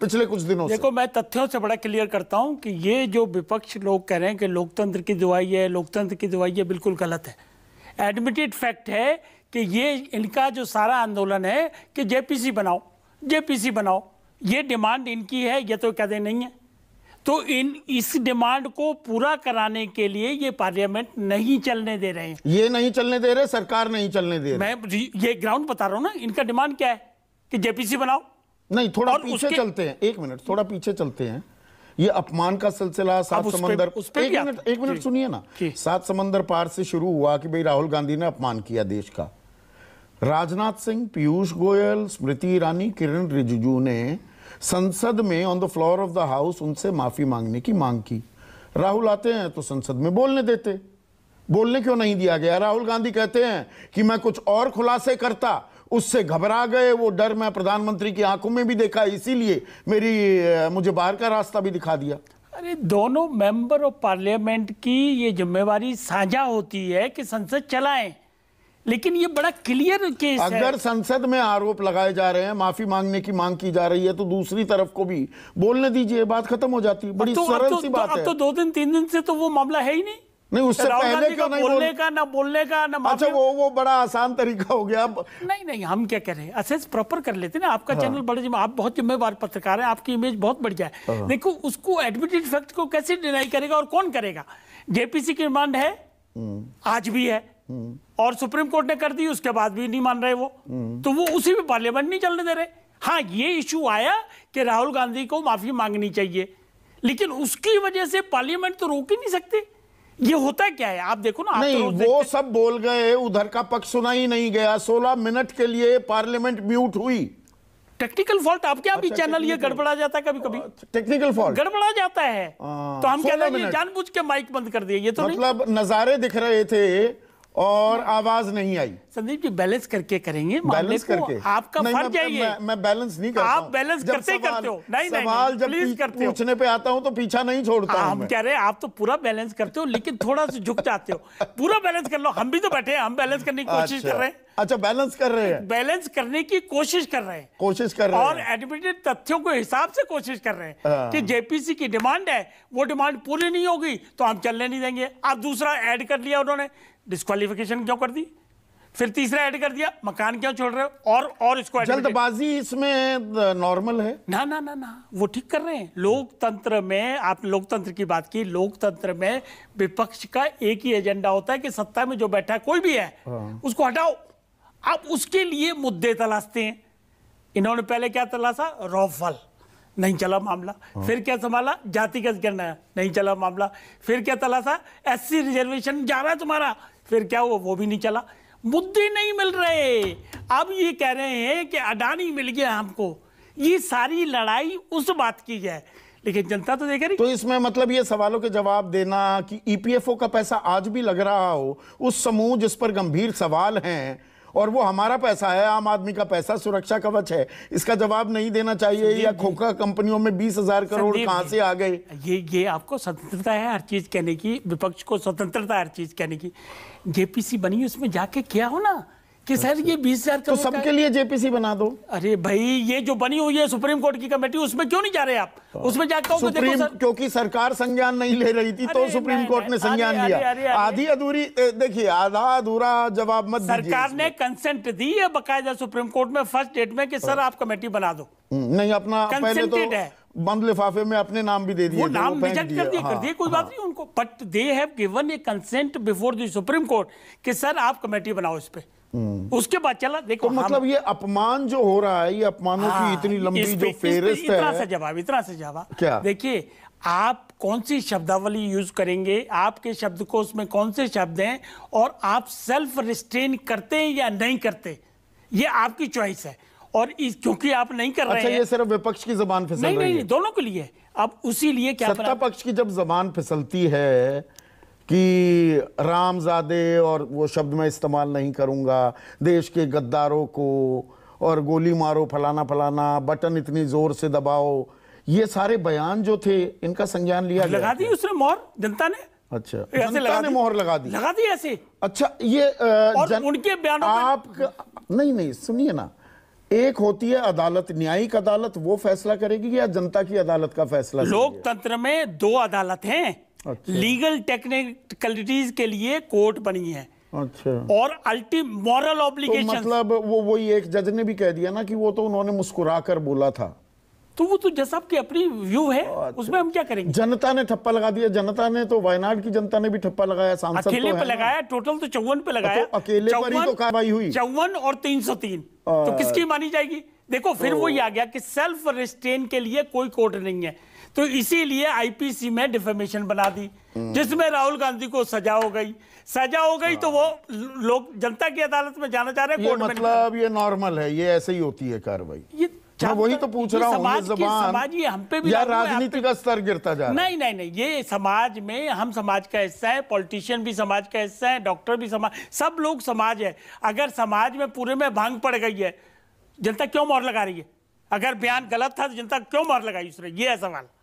पिछले कुछ दिनों देखो मैं तथ्यों से बड़ा क्लियर करता हूँ कि ये जो विपक्ष लोग कह रहे हैं कि लोकतंत्र की दवाई है लोकतंत्र की दवाई है बिल्कुल गलत है एडमिटेड फैक्ट है कि ये इनका जो सारा आंदोलन है कि जेपीसी बनाओ जेपीसी बनाओ ये डिमांड इनकी है ये तो कहते नहीं है तो इन इस डिमांड को पूरा कराने के लिए ये पार्लियामेंट नहीं चलने दे रहे हैं ये नहीं चलने दे रहे सरकार नहीं चलने दे रहे मैं ये ग्राउंड बता रहा हूँ ना इनका डिमांड क्या है कि जेपीसी बनाओ नहीं थोड़ा पीछे चलते हैं एक मिनट थोड़ा पीछे चलते हैं ये अपमान का सिलसिला सात समंदर उस पे एक मिनट एक मिनट सुनिए ना सात समंदर पार से शुरू हुआ कि भाई राहुल गांधी ने अपमान किया देश का राजनाथ सिंह पीयूष गोयल स्मृति ईरानी किरण रिजिजू ने संसद में on the floor of the house उनसे माफी मांगने की मांग की राहुल आते हैं तो संसद में बोलने देते बोलने क्यों नहीं दिया गया राहुल गांधी कहते हैं कि मैं कुछ और खुलासे करता उससे घबरा गए वो डर मैं प्रधानमंत्री की आंखों में भी देखा इसीलिए मेरी मुझे बाहर का रास्ता भी दिखा दिया अरे दोनों मेंबर ऑफ पार्लियामेंट की ये जिम्मेवारी साझा होती है कि संसद चलाएं लेकिन ये बड़ा क्लियर केस अगर है संसद में आरोप लगाए जा रहे हैं माफी मांगने की मांग की जा रही है तो दूसरी तरफ को भी बोलने दीजिए बात खत्म हो जाती है बड़ी तो, सरल तो, सी बात तो, है तो दो दिन तीन दिन से तो वो मामला है ही नहीं नहीं उससे पहले का, नहीं बोलने का ना बोलने का ना अच्छा वो वो बड़ा आसान तरीका हो गया नहीं नहीं हम क्या कह रहे हैं असेस प्रॉपर कर लेते ना आपका हाँ। चैनल बड़े जिम्मे आप बहुत जिम्मेवार पत्रकार हैं आपकी इमेज बहुत बढ़ जाए हाँ। देखो उसको एडमिटेड फैक्ट को कैसे डिनाई करेगा और कौन करेगा जेपीसी की डिमांड है हम्म। आज भी है हम्म। और सुप्रीम कोर्ट ने कर दी उसके बाद भी नहीं मान रहे वो हम्म। तो वो उसी में पार्लियामेंट नहीं चलने दे रहे हाँ ये इशू आया कि राहुल गांधी को माफी मांगनी चाहिए लेकिन उसकी वजह से पार्लियामेंट तो रोक ही नहीं सकते ये होता क्या है आप देखो ना नहीं तो वो सब बोल गए उधर का पक्ष सुना ही नहीं गया सोलह मिनट के लिए पार्लियामेंट म्यूट हुई टेक्निकल फॉल्ट आपके यहाँ भी चैनल ये गड़बड़ा जाता है कभी कभी टेक्निकल फॉल्ट गड़बड़ा जाता है आ, हाँ, तो हम कहते हैं जानबूझ के माइक बंद कर दिए ये तो मतलब नजारे दिख रहे थे और आवाज नहीं आई संदीप जी बैलेंस करके करेंगे बैलेंस करके आपका नहीं, मैं, मैं, मैं मैं बैलेंस नहीं करता आप बैलेंस करते ही करते हो नहीं सवाल नहीं, नहीं, जब करते पूछने पे आता हूँ तो पीछा नहीं छोड़ता हम कह रहे हैं आप तो पूरा बैलेंस करते हो लेकिन थोड़ा सा झुक जाते हो पूरा बैलेंस कर लो हम भी तो बैठे हैं हम बैलेंस करने की कोशिश अच्छा। कर रहे हैं अच्छा बैलेंस कर रहे हैं बैलेंस करने की कोशिश कर रहे हैं कोशिश कर रहे हैं और एडमिटेड तथ्यों के हिसाब से कोशिश कर रहे हैं हाँ। कि जेपीसी की डिमांड है वो डिमांड पूरी नहीं होगी तो हम चलने नहीं देंगे आप दूसरा ऐड कर लिया उन्होंने डिस्कालिफिकेशन क्यों कर दी फिर तीसरा ऐड कर दिया मकान क्यों छोड़ रहे हो और और इसको जल्दबाजी इसमें नॉर्मल है ना ना ना ना वो ठीक कर रहे हैं लोकतंत्र में आप लोकतंत्र की बात की लोकतंत्र में विपक्ष का एक ही एजेंडा होता है कि सत्ता में जो बैठा है कोई भी है हाँ। उसको हटाओ आप उसके लिए मुद्दे तलाशते हैं इन्होंने पहले क्या तलाशा रौफल नहीं चला मामला हाँ। फिर क्या संभाला जातिगत गणना नहीं चला मामला फिर क्या तलाशा एससी रिजर्वेशन जा रहा है तुम्हारा फिर क्या हुआ वो भी नहीं चला मुद्दे नहीं मिल रहे अब ये कह रहे हैं कि अडानी मिल गया हमको ये सारी लड़ाई उस बात की है लेकिन जनता तो देख रही तो इसमें मतलब ये सवालों के जवाब देना कि ईपीएफओ e का पैसा आज भी लग रहा हो उस समूह जिस पर गंभीर सवाल हैं और वो हमारा पैसा है आम आदमी का पैसा सुरक्षा कवच है इसका जवाब नहीं देना चाहिए या खोखा कंपनियों में बीस हजार करोड़ कहाँ से आ गए ये ये आपको स्वतंत्रता है हर चीज कहने की विपक्ष को स्वतंत्रता हर चीज कहने की जेपीसी बनी उसमें जाके क्या हो ना कि सर अच्छा। ये बीस हजार तो सबके लिए जेपीसी बना दो अरे भाई ये जो बनी हुई है सुप्रीम कोर्ट की कमेटी उसमें क्यों नहीं जा रहे आप हाँ। उसमें जाकर सुप्रीम देखो सर क्योंकि सरकार संज्ञान नहीं ले रही थी तो सुप्रीम कोर्ट ने संज्ञान लिया आधी अधूरी देखिए आधा अधूरा जवाब मत सरकार ने कंसेंट दी है बकायदा सुप्रीम कोर्ट में फर्स्ट डेट में कि सर हाँ। आप कमेटी बना दो हम्म, नहीं अपना पहले तो बंद लिफाफे में अपने नाम भी दे दिए वो नाम रिजेक्ट कर दिए कर हाँ, दिए कोई बात हाँ। नहीं उनको but they have given a consent before the supreme court कि सर आप कमेटी बनाओ इस पे हम्म। उसके बाद चला देखो तो मतलब ये अपमान जो हो रहा है ये अपमानों की हाँ, इतनी लंबी जो फेरिस्त है इतना सा जवाब इतना सा जवाब क्या देखिए आप कौन सी शब्दावली यूज करेंगे आपके शब्द को उसमें कौन से शब्द हैं और आप सेल्फ रिस्ट्रेन करते हैं या नहीं करते ये आपकी चॉइस है और इस, क्योंकि आप नहीं कर अच्छा, रहे हैं ये सिर्फ विपक्ष की जबान फिसल नहीं, रही नहीं, है दोनों के लिए अब उसी लिए क्या सत्ता पक्ष की जब जबान फिसलती है कि रामजादे और वो शब्द मैं इस्तेमाल नहीं करूंगा देश के गद्दारों को और गोली मारो फलाना फलाना बटन इतनी जोर से दबाओ ये सारे बयान जो थे इनका संज्ञान लिया लगा दी उसने मोहर जनता ने अच्छा जनता ने मोहर लगा दी लगा दी ऐसे अच्छा ये आ, और जन... उनके बयान आप नहीं नहीं सुनिए ना एक होती है अदालत न्यायिक अदालत वो फैसला करेगी या जनता की अदालत का फैसला लोकतंत्र में दो अदालत हैं अच्छा। लीगल टेक्निकलिटीज के लिए कोर्ट बनी है अच्छा और अल्टी मॉरल ऑब्लिगेशन तो मतलब वो वही एक जज ने भी कह दिया ना कि वो तो उन्होंने मुस्कुरा कर बोला था तो वो तो जैसा आपकी अपनी व्यू है उसमें हम क्या करेंगे जनता ने ठप्पा लगा दिया जनता ने तो वायनाड की जनता ने भी ठप्पा लगाया सांसद तो अकेले तो पे लगाया टोटल तो चौवन पे लगाया तो अकेले पर ही तो कार्रवाई हुई चौवन और तीन सौ तीन तो किसकी मानी जाएगी देखो फिर तो, वही आ गया कि सेल्फ रिस्टेन के लिए कोई कोर्ट नहीं है तो इसीलिए आईपीसी में डिफेमेशन बना दी जिसमें राहुल गांधी को सजा हो गई सजा हो गई तो वो लोग जनता की अदालत में जाना चाह रहे हैं कोर्ट मतलब ये नॉर्मल है ये ऐसे ही होती है कार्रवाई ये मैं वही तो पूछ रहा हूँ समाज ये हम पे भी राजनीति का स्तर गिरता जा नहीं नहीं नहीं ये समाज में हम समाज का हिस्सा है पॉलिटिशियन भी समाज का हिस्सा है डॉक्टर भी समाज सब लोग समाज है अगर समाज में पूरे में भांग पड़ गई है जनता क्यों मोर लगा रही है अगर बयान गलत था तो जनता क्यों मोर लगाई उसने ये है सवाल